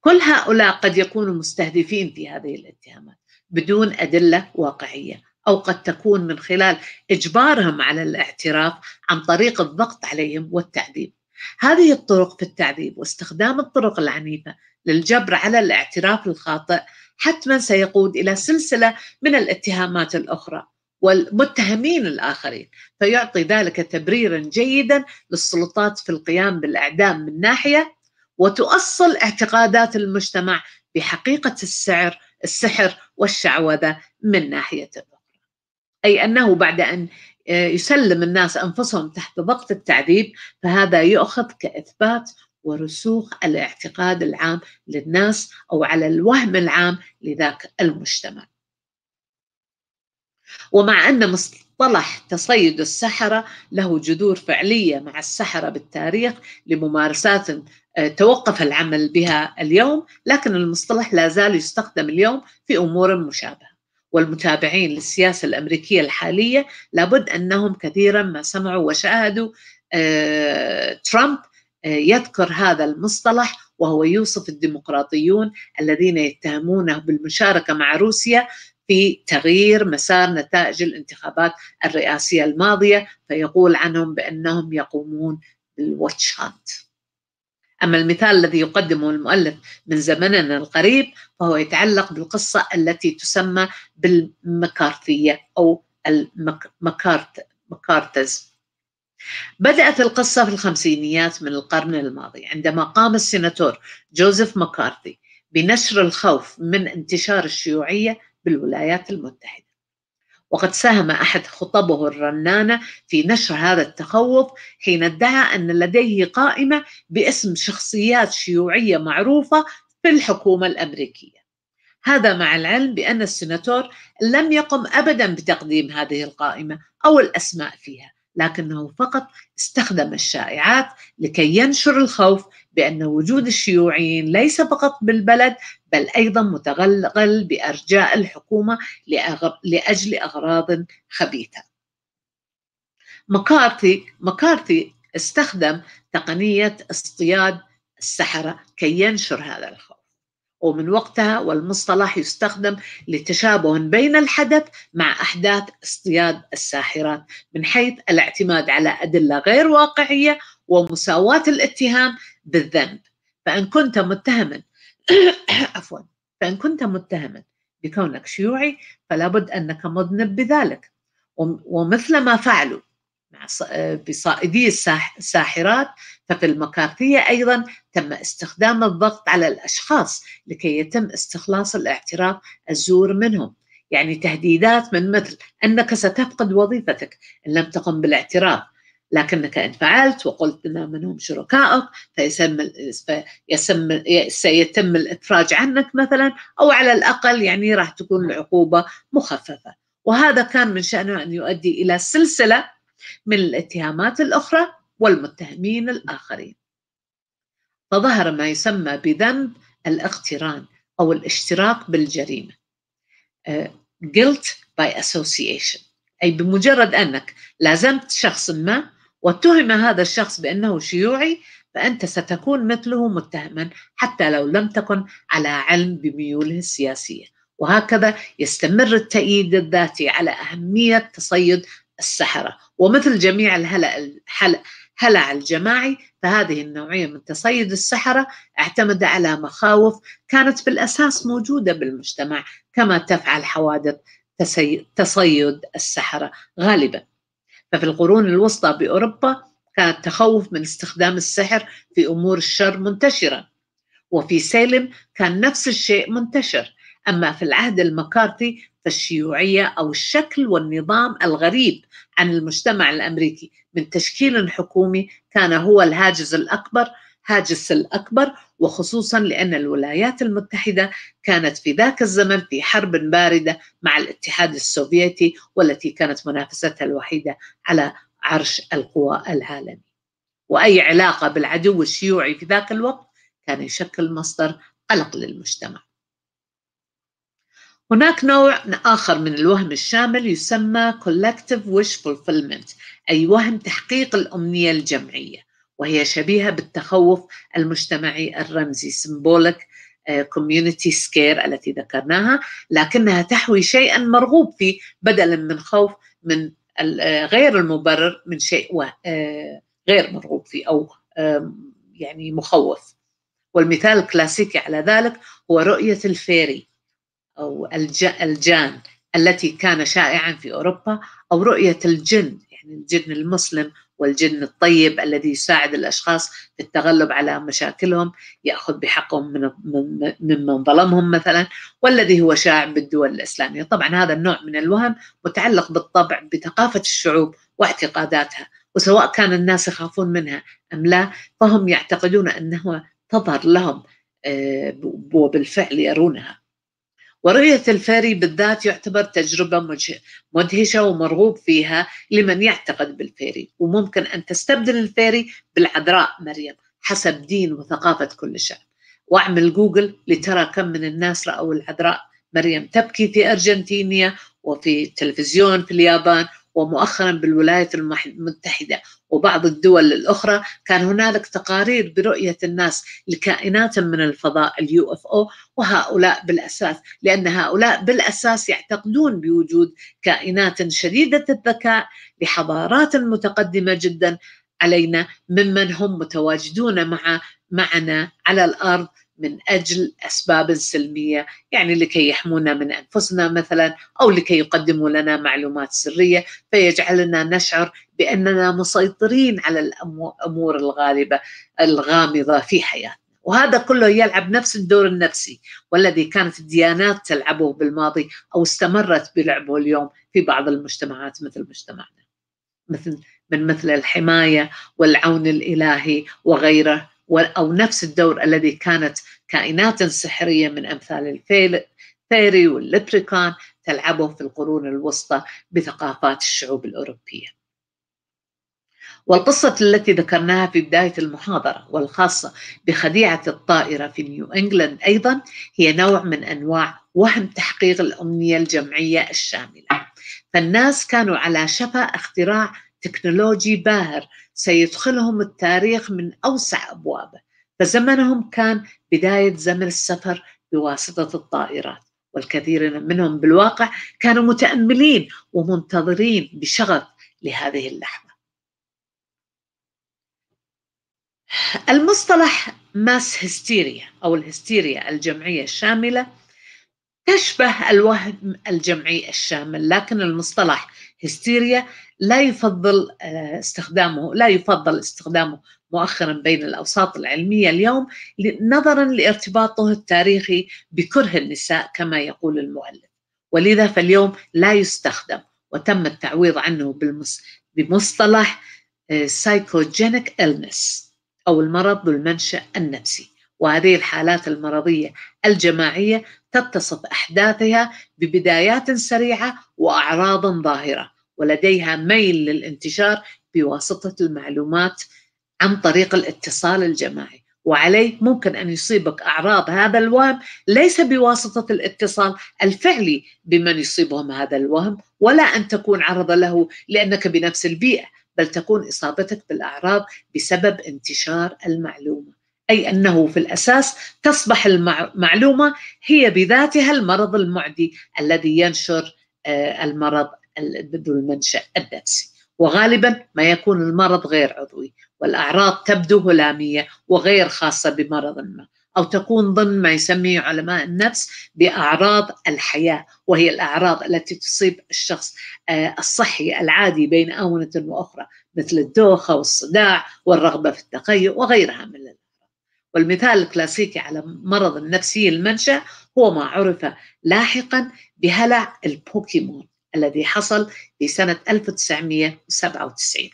كل هؤلاء قد يكونوا مستهدفين في هذه الاتهامات بدون أدلة واقعية أو قد تكون من خلال إجبارهم على الاعتراف عن طريق الضغط عليهم والتعذيب هذه الطرق في التعذيب واستخدام الطرق العنيفة للجبر على الاعتراف الخاطئ حتما سيقود الى سلسله من الاتهامات الاخرى والمتهمين الاخرين فيعطي ذلك تبريرا جيدا للسلطات في القيام بالاعدام من ناحيه وتؤصل اعتقادات المجتمع بحقيقه السعر السحر والشعوذه من ناحيه اخرى. اي انه بعد ان آه، يسلم الناس انفسهم تحت ضغط التعذيب فهذا يؤخذ كاثبات ورسوخ الاعتقاد العام للناس او على الوهم العام لذاك المجتمع. ومع ان مصطلح تصيد السحره له جذور فعليه مع السحره بالتاريخ لممارسات آه، توقف العمل بها اليوم، لكن المصطلح لا زال يستخدم اليوم في امور مشابهه. والمتابعين للسياسه الامريكيه الحاليه لابد انهم كثيرا ما سمعوا وشاهدوا آه، ترامب يذكر هذا المصطلح وهو يوصف الديمقراطيون الذين يتهمونه بالمشاركه مع روسيا في تغيير مسار نتائج الانتخابات الرئاسيه الماضيه فيقول عنهم بانهم يقومون بالواتش هانت. أما المثال الذي يقدمه المؤلف من زمننا القريب فهو يتعلق بالقصة التي تسمى بالمكارثية أو المكارتزم بدأت القصة في الخمسينيات من القرن الماضي عندما قام السيناتور جوزيف مكارثي بنشر الخوف من انتشار الشيوعية بالولايات المتحدة وقد ساهم أحد خطبه الرنانة في نشر هذا التخوف حين ادعى أن لديه قائمة باسم شخصيات شيوعية معروفة في الحكومة الأمريكية هذا مع العلم بأن السناتور لم يقم أبدا بتقديم هذه القائمة أو الأسماء فيها لكنه فقط استخدم الشائعات لكي ينشر الخوف بأن وجود الشيوعيين ليس فقط بالبلد بل أيضا متغلغل بأرجاء الحكومة لأجل أغراض خبيثة مكارثي مكارثي استخدم تقنية اصطياد السحرة كي ينشر هذا الخوف ومن وقتها والمصطلح يستخدم لتشابه بين الحدث مع أحداث اصطياد الساحرات من حيث الاعتماد على أدلة غير واقعية ومساواة الاتهام بالذنب فإن كنت متهما عفوا فإن كنت متهما بكونك شيوعي فلا بد أنك مذنب بذلك ومثل ما فعلوا مع آه، بصائدي الساحرات ففي المكارثية أيضا تم استخدام الضغط على الأشخاص لكي يتم استخلاص الاعتراف الزور منهم يعني تهديدات من مثل أنك ستفقد وظيفتك إن لم تقم بالاعتراف لكنك إن فعلت وقلت لنا من هم شركائك فيسم فيسم سيتم الإفراج عنك مثلا أو على الأقل يعني راح تكون العقوبة مخففة وهذا كان من شأنه أن يؤدي إلى سلسلة من الاتهامات الأخرى والمتهمين الآخرين فظهر ما يسمى بذنب الاقتران أو الاشتراك بالجريمة آه، guilt by association أي بمجرد أنك لازمت شخص ما واتهم هذا الشخص بأنه شيوعي فأنت ستكون مثله متهما حتى لو لم تكن على علم بميوله السياسية وهكذا يستمر التأييد الذاتي على أهمية تصيد السحرة ومثل جميع الهلع الجماعي فهذه النوعية من تصيد السحرة اعتمد على مخاوف كانت بالأساس موجودة بالمجتمع كما تفعل حوادث تصيد السحرة غالبا ففي القرون الوسطى بأوروبا كان التخوف من استخدام السحر في أمور الشر منتشرا وفي سالم كان نفس الشيء منتشر أما في العهد المكارتي فالشيوعية أو الشكل والنظام الغريب عن المجتمع الأمريكي من تشكيل حكومي كان هو الهاجس الأكبر هاجس الأكبر وخصوصا لأن الولايات المتحدة كانت في ذاك الزمن في حرب باردة مع الاتحاد السوفيتي والتي كانت منافستها الوحيدة على عرش القوى العالمي وأي علاقة بالعدو الشيوعي في ذاك الوقت كان يشكل مصدر قلق للمجتمع هناك نوع آخر من الوهم الشامل يسمى collective wish fulfillment أي وهم تحقيق الأمنية الجمعية وهي شبيهة بالتخوف المجتمعي الرمزي symbolic آه، community scare التي ذكرناها لكنها تحوي شيئا مرغوب فيه بدلا من خوف من آه، غير المبرر من شيء آه، غير مرغوب فيه أو يعني مخوف والمثال الكلاسيكي على ذلك هو رؤية الفيري أو الجان التي كان شائعا في أوروبا أو رؤية الجن يعني الجن المسلم والجن الطيب الذي يساعد الاشخاص في التغلب على مشاكلهم ياخذ بحقهم من ممن ظلمهم مثلا والذي هو شائع بالدول الاسلاميه، طبعا هذا النوع من الوهم متعلق بالطبع بثقافه الشعوب واعتقاداتها وسواء كان الناس يخافون منها ام لا فهم يعتقدون انه تظهر لهم آه، وبالفعل يرونها. ورؤية الفاري بالذات يعتبر تجربة مدهشة ومرغوب فيها لمن يعتقد بالفيري وممكن أن تستبدل الفيري بالعذراء مريم حسب دين وثقافة كل شعب واعمل جوجل لترى كم من الناس رأوا العذراء مريم تبكي في أرجنتينيا وفي تلفزيون في اليابان ومؤخرا بالولايات المتحدة وبعض الدول الأخرى كان هنالك تقارير برؤية الناس لكائنات من الفضاء اليو اف او وهؤلاء بالأساس لأن هؤلاء بالأساس يعتقدون بوجود كائنات شديدة الذكاء لحضارات متقدمة جدا علينا ممن هم متواجدون مع معنا على الأرض من اجل اسباب سلميه، يعني لكي يحمونا من انفسنا مثلا او لكي يقدموا لنا معلومات سريه فيجعلنا نشعر باننا مسيطرين على الامور الغالبه الغامضه في حياتنا. وهذا كله يلعب نفس الدور النفسي والذي كانت الديانات تلعبه بالماضي او استمرت بلعبه اليوم في بعض المجتمعات مثل مجتمعنا مثل من مثل الحمايه والعون الالهي وغيره أو نفس الدور الذي كانت كائنات سحرية من أمثال الفيل فيري والليبريكان تلعبه في القرون الوسطى بثقافات الشعوب الأوروبية والقصة التي ذكرناها في بداية المحاضرة والخاصة بخديعة الطائرة في نيو إنجلاند أيضا هي نوع من أنواع وهم تحقيق الأمنية الجمعية الشاملة فالناس كانوا على شفا اختراع تكنولوجي باهر سيدخلهم التاريخ من أوسع أبوابه فزمنهم كان بداية زمن السفر بواسطة الطائرات والكثير منهم بالواقع كانوا متأملين ومنتظرين بشغف لهذه اللحظة المصطلح ماس هستيريا أو الهستيريا الجمعية الشاملة تشبه الوهم الجمعي الشامل لكن المصطلح هستيريا لا يفضل آه، استخدامه لا يفضل استخدامه مؤخرا بين الاوساط العلميه اليوم نظرا لارتباطه التاريخي بكره النساء كما يقول المؤلف ولذا فاليوم لا يستخدم وتم التعويض عنه بمصطلح سايكوجينيك آه، إلنس أو المرض ذو المنشأ النفسي وهذه الحالات المرضية الجماعية تتصف أحداثها ببدايات سريعة وأعراض ظاهرة ولديها ميل للانتشار بواسطة المعلومات عن طريق الاتصال الجماعي وعليه ممكن أن يصيبك أعراض هذا الوهم ليس بواسطة الاتصال الفعلي بمن يصيبهم هذا الوهم ولا أن تكون عرض له لأنك بنفس البيئة بل تكون إصابتك بالأعراض بسبب انتشار المعلومة أي أنه في الأساس تصبح المعلومة هي بذاتها المرض المعدي الذي ينشر آه، المرض بدو المنشأ النفسي وغالبا ما يكون المرض غير عضوي والأعراض تبدو هلامية وغير خاصة بمرض ما أو تكون ضمن ما يسميه علماء النفس بأعراض الحياة وهي الأعراض التي تصيب الشخص آه، الصحي العادي بين آونة وأخرى مثل الدوخة والصداع والرغبة في التقيؤ وغيرها من الأعراض والمثال الكلاسيكي على مرض النفسي المنشأ هو ما عرف لاحقا بهلع البوكيمون الذي حصل في سنة 1997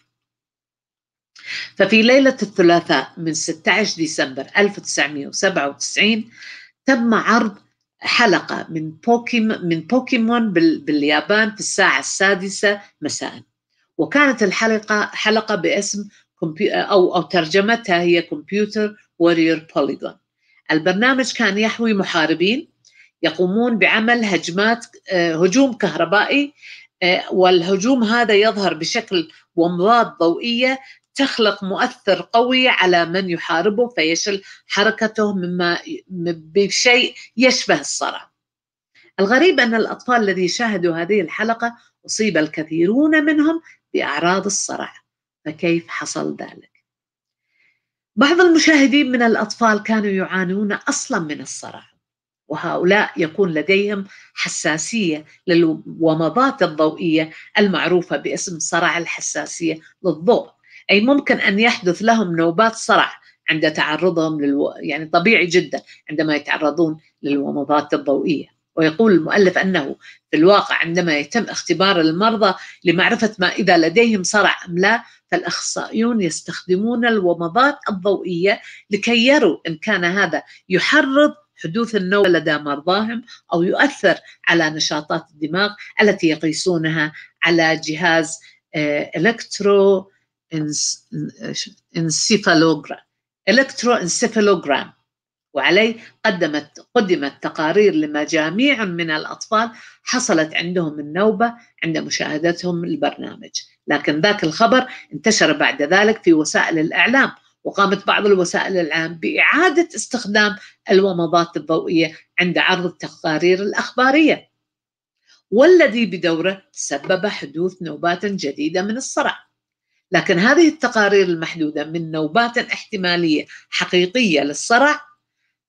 ففي ليلة الثلاثاء من 16 ديسمبر 1997 تم عرض حلقة من بوكيمون من بوكيمون باليابان في الساعة السادسة مساء وكانت الحلقة حلقة باسم أو أو ترجمتها هي كمبيوتر وورير بوليجون البرنامج كان يحوي محاربين يقومون بعمل هجمات آه، هجوم كهربائي آه، والهجوم هذا يظهر بشكل ومضات ضوئيه تخلق مؤثر قوي على من يحاربه فيشل حركته مما بشيء يشبه الصرع. الغريب ان الاطفال الذي شاهدوا هذه الحلقه اصيب الكثيرون منهم باعراض الصرع، فكيف حصل ذلك؟ بعض المشاهدين من الاطفال كانوا يعانون اصلا من الصرع وهؤلاء يكون لديهم حساسيه للومضات الضوئيه المعروفه باسم صرع الحساسيه للضوء اي ممكن ان يحدث لهم نوبات صرع عند تعرضهم للو... يعني طبيعي جدا عندما يتعرضون للومضات الضوئيه ويقول المؤلف انه في الواقع عندما يتم اختبار المرضى لمعرفه ما اذا لديهم صرع ام لا فالاخصائيون يستخدمون الومضات الضوئيه لكي يروا ان كان هذا يحرض حدوث النوبة لدى مرضاهم أو يؤثر على نشاطات الدماغ التي يقيسونها على جهاز آه، إلكترو انسيفالوجرام إلكترو انسيفالوجرام وعليه قدمت قدمت تقارير لمجاميع من الأطفال حصلت عندهم النوبة عند مشاهدتهم البرنامج لكن ذاك الخبر انتشر بعد ذلك في وسائل الإعلام وقامت بعض الوسائل العام بإعادة استخدام الومضات الضوئية عند عرض التقارير الأخبارية والذي بدوره سبب حدوث نوبات جديدة من الصرع لكن هذه التقارير المحدودة من نوبات احتمالية حقيقية للصرع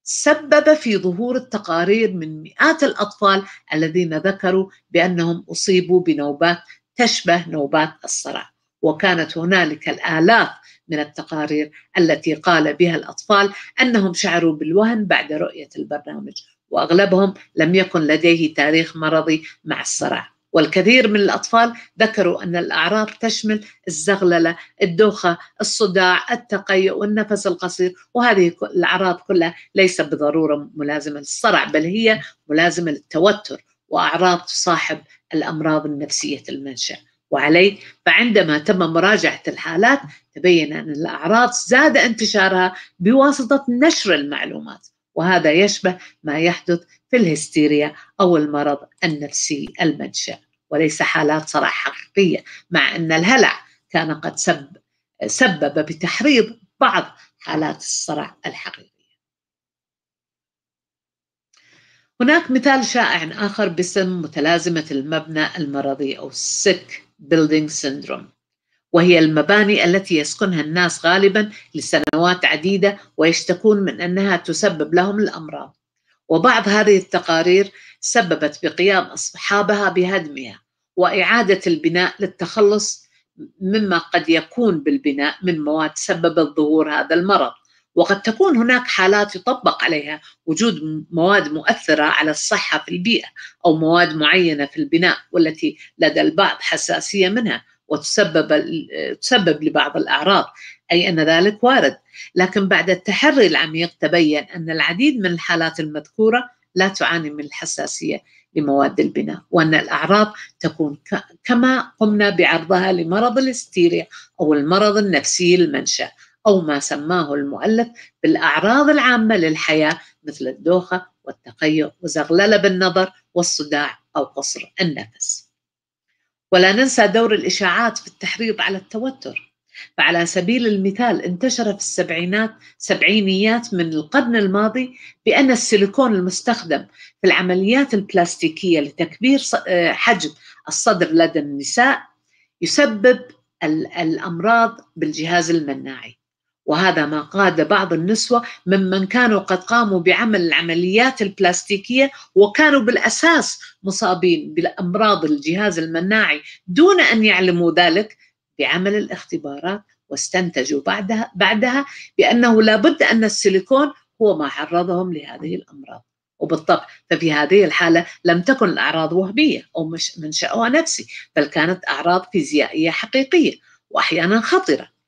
سبب في ظهور التقارير من مئات الأطفال الذين ذكروا بأنهم أصيبوا بنوبات تشبه نوبات الصرع وكانت هنالك الالاف من التقارير التي قال بها الاطفال انهم شعروا بالوهن بعد رؤيه البرنامج واغلبهم لم يكن لديه تاريخ مرضي مع الصرع والكثير من الاطفال ذكروا ان الاعراض تشمل الزغلله، الدوخه، الصداع، التقيؤ والنفس القصير، وهذه الاعراض كلها ليس بضروره ملازمه للصرع بل هي ملازمه للتوتر واعراض تصاحب الامراض النفسيه المنشأ. وعلي فعندما تم مراجعة الحالات تبين أن الأعراض زاد انتشارها بواسطة نشر المعلومات وهذا يشبه ما يحدث في الهستيريا أو المرض النفسي المنشأ وليس حالات صراع حقيقية مع أن الهلع كان قد سب سبب بتحريض بعض حالات الصرع الحقيقية هناك مثال شائع آخر باسم متلازمة المبنى المرضي أو السك بيلدينج سيندروم وهي المباني التي يسكنها الناس غالبا لسنوات عديدة ويشتكون من أنها تسبب لهم الأمراض وبعض هذه التقارير سببت بقيام أصحابها بهدمها وإعادة البناء للتخلص مما قد يكون بالبناء من مواد سببت ظهور هذا المرض وقد تكون هناك حالات يطبق عليها وجود مواد مؤثرة على الصحة في البيئة أو مواد معينة في البناء والتي لدى البعض حساسية منها وتسبب تسبب لبعض الأعراض أي أن ذلك وارد لكن بعد التحري العميق تبين أن العديد من الحالات المذكورة لا تعاني من الحساسية لمواد البناء وأن الأعراض تكون كما قمنا بعرضها لمرض الهستيريا أو المرض النفسي المنشأ أو ما سماه المؤلف بالأعراض العامة للحياة مثل الدوخة والتقيؤ وزغللة بالنظر والصداع أو قصر النفس ولا ننسى دور الإشاعات في التحريض على التوتر فعلى سبيل المثال انتشر في السبعينات سبعينيات من القرن الماضي بأن السيليكون المستخدم في العمليات البلاستيكية لتكبير آه، حجم الصدر لدى النساء يسبب الأمراض بالجهاز المناعي وهذا ما قاد بعض النسوة ممن كانوا قد قاموا بعمل العمليات البلاستيكية وكانوا بالأساس مصابين بأمراض الجهاز المناعي دون أن يعلموا ذلك بعمل الاختبارات واستنتجوا بعدها, بعدها بأنه لابد أن السيليكون هو ما عرضهم لهذه الأمراض وبالطبع ففي هذه الحالة لم تكن الأعراض وهمية أو منشأها نفسي بل كانت أعراض فيزيائية حقيقية وأحيانا خطرة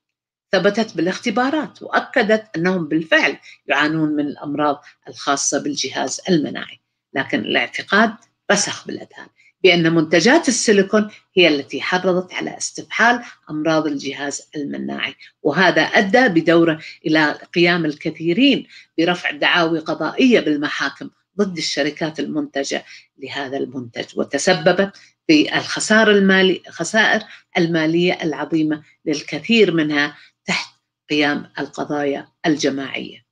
ثبتت بالاختبارات واكدت انهم بالفعل يعانون من الامراض الخاصه بالجهاز المناعي، لكن الاعتقاد رسخ بالاذهان بان منتجات السيليكون هي التي حرضت على استفحال امراض الجهاز المناعي، وهذا ادى بدوره الى قيام الكثيرين برفع دعاوي قضائيه بالمحاكم ضد الشركات المنتجه لهذا المنتج وتسببت في الخسارة المالي خسائر المالية العظيمة للكثير منها تحت قيام القضايا الجماعيه.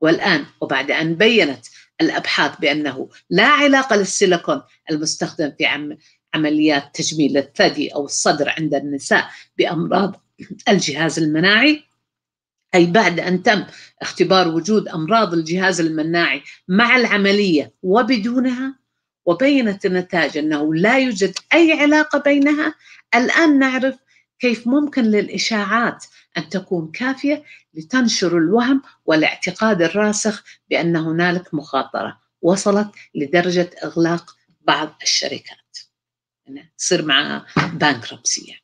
والان وبعد ان بينت الابحاث بانه لا علاقه للسيليكون المستخدم في عمليات تجميل الثدي او الصدر عند النساء بامراض الجهاز المناعي أي بعد أن تم اختبار وجود أمراض الجهاز المناعي مع العملية وبدونها وبينت النتائج أنه لا يوجد أي علاقة بينها الآن نعرف كيف ممكن للإشاعات أن تكون كافية لتنشر الوهم والاعتقاد الراسخ بأن هنالك مخاطرة وصلت لدرجة إغلاق بعض الشركات يعني تصير معها بانكربسي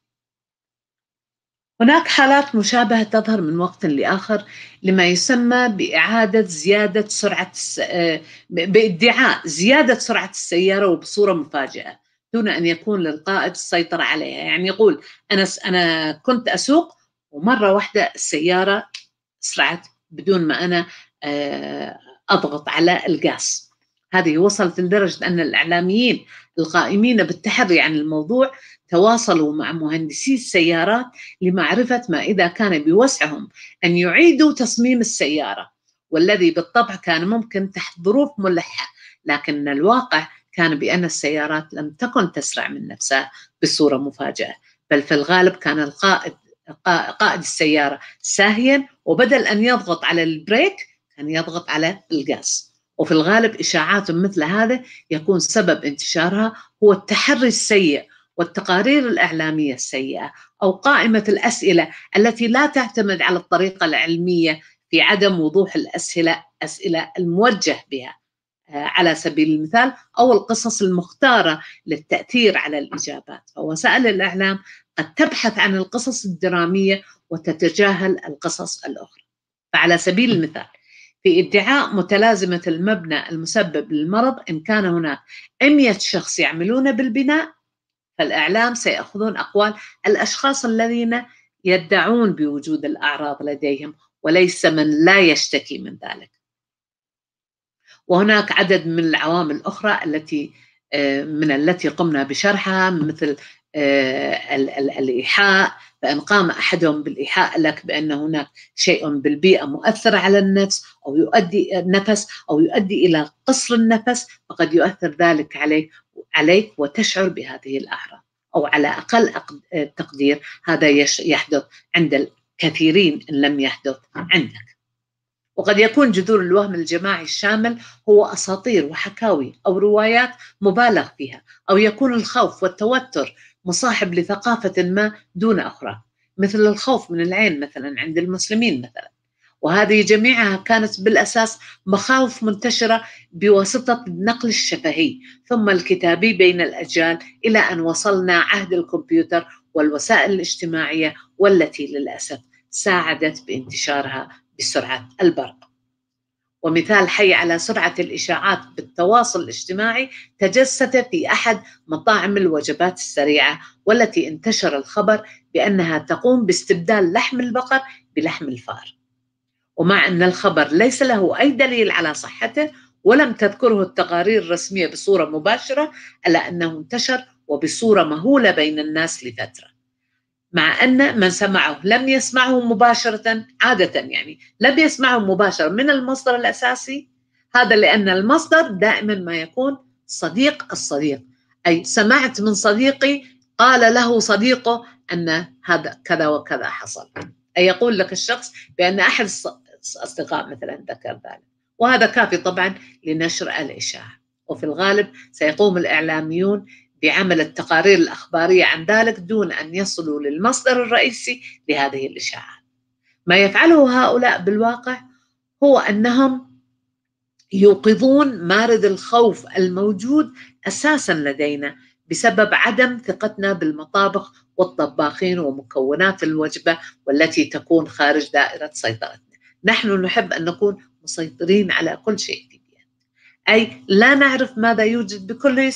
هناك حالات مشابهة تظهر من وقت لآخر لما يسمى بإعادة زيادة سرعة آه، بادعاء زيادة سرعة السيارة وبصورة مفاجئة دون ان يكون للقائد السيطره عليها يعني يقول انا انا كنت اسوق ومره واحده السياره اسرعت بدون ما انا آه، اضغط على الغاز هذه وصلت لدرجه ان الاعلاميين القائمين بالتحري عن الموضوع تواصلوا مع مهندسي السيارات لمعرفه ما اذا كان بوسعهم ان يعيدوا تصميم السياره والذي بالطبع كان ممكن تحت ظروف ملحه لكن الواقع كان بأن السيارات لم تكن تسرع من نفسها بصورة مفاجئة بل في الغالب كان القائد قائد السيارة ساهيا وبدل أن يضغط على البريك كان يضغط على الغاز وفي الغالب إشاعات مثل هذا يكون سبب انتشارها هو التحري السيء والتقارير الإعلامية السيئة أو قائمة الأسئلة التي لا تعتمد على الطريقة العلمية في عدم وضوح الأسئلة أسئلة الموجه بها آه، على سبيل المثال أو القصص المختارة للتأثير على الإجابات فوسائل الإعلام قد تبحث عن القصص الدرامية وتتجاهل القصص الأخرى فعلى سبيل المثال في ادعاء متلازمة المبنى المسبب للمرض إن كان هناك 100 شخص يعملون بالبناء فالإعلام سيأخذون أقوال الأشخاص الذين يدعون بوجود الأعراض لديهم وليس من لا يشتكي من ذلك وهناك عدد من العوامل الأخرى التي آه، من التي قمنا بشرحها مثل آه، الإيحاء فإن قام أحدهم بالإيحاء لك بأن هناك شيء بالبيئة مؤثر على النفس أو يؤدي النفس آه، أو يؤدي إلى قصر النفس فقد يؤثر ذلك عليك عليك وتشعر بهذه الأعراض أو على أقل تقدير هذا يحدث عند الكثيرين إن لم يحدث عندك وقد يكون جذور الوهم الجماعي الشامل هو أساطير وحكاوي أو روايات مبالغ فيها أو يكون الخوف والتوتر مصاحب لثقافة ما دون أخرى مثل الخوف من العين مثلا عند المسلمين مثلا وهذه جميعها كانت بالأساس مخاوف منتشرة بواسطة النقل الشفهي ثم الكتابي بين الأجيال إلى أن وصلنا عهد الكمبيوتر والوسائل الاجتماعية والتي للأسف ساعدت بانتشارها بسرعة البرق ومثال حي على سرعة الإشاعات بالتواصل الاجتماعي تجسد في أحد مطاعم الوجبات السريعة والتي انتشر الخبر بأنها تقوم باستبدال لحم البقر بلحم الفار ومع أن الخبر ليس له أي دليل على صحته ولم تذكره التقارير الرسمية بصورة مباشرة ألا أنه انتشر وبصورة مهولة بين الناس لفترة مع أن من سمعه لم يسمعه مباشرة عادة يعني لم يسمعه مباشرة من المصدر الأساسي هذا لأن المصدر دائما ما يكون صديق الصديق أي سمعت من صديقي قال له صديقه أن هذا كذا وكذا حصل أي يقول لك الشخص بأن أحد الأصدقاء مثلا ذكر ذلك وهذا كافي طبعا لنشر الإشاعة وفي الغالب سيقوم الإعلاميون بعمل التقارير الأخبارية عن ذلك دون أن يصلوا للمصدر الرئيسي لهذه الإشاعات ما يفعله هؤلاء بالواقع هو أنهم يوقظون مارد الخوف الموجود أساسا لدينا بسبب عدم ثقتنا بالمطابخ والطباخين ومكونات الوجبة والتي تكون خارج دائرة سيطرتنا نحن نحب أن نكون مسيطرين على كل شيء أي لا نعرف ماذا يوجد بكل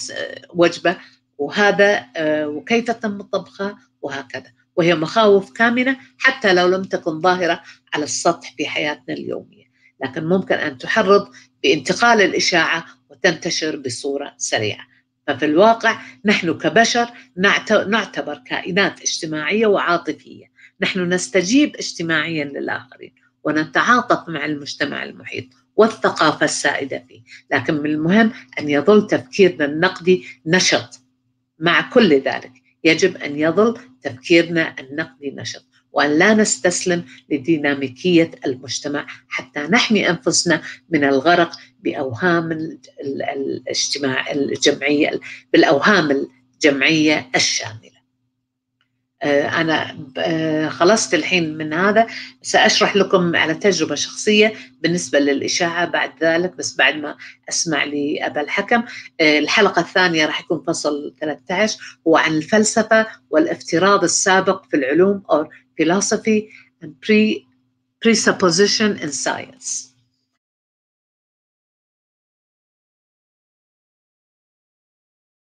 وجبة وهذا آه، وكيف تم طبخها وهكذا وهي مخاوف كامنة حتى لو لم تكن ظاهرة على السطح في حياتنا اليومية لكن ممكن أن تحرض بانتقال الإشاعة وتنتشر بصورة سريعة ففي الواقع نحن كبشر نعتبر كائنات اجتماعية وعاطفية نحن نستجيب اجتماعيا للآخرين ونتعاطف مع المجتمع المحيط والثقافة السائدة فيه لكن من المهم أن يظل تفكيرنا النقدي نشط مع كل ذلك يجب أن يظل تفكيرنا النقدي نشط وأن لا نستسلم لديناميكية المجتمع حتى نحمي أنفسنا من الغرق بأوهام الاجتماع الجمعية بالأوهام الجمعية الشاملة آه، انا آه، خلصت الحين من هذا ساشرح لكم على تجربه شخصيه بالنسبه للاشاعه بعد ذلك بس بعد ما اسمع لابا الحكم آه، الحلقه الثانيه راح يكون فصل 13 هو عن الفلسفه والافتراض السابق في العلوم او philosophy and pre presupposition in science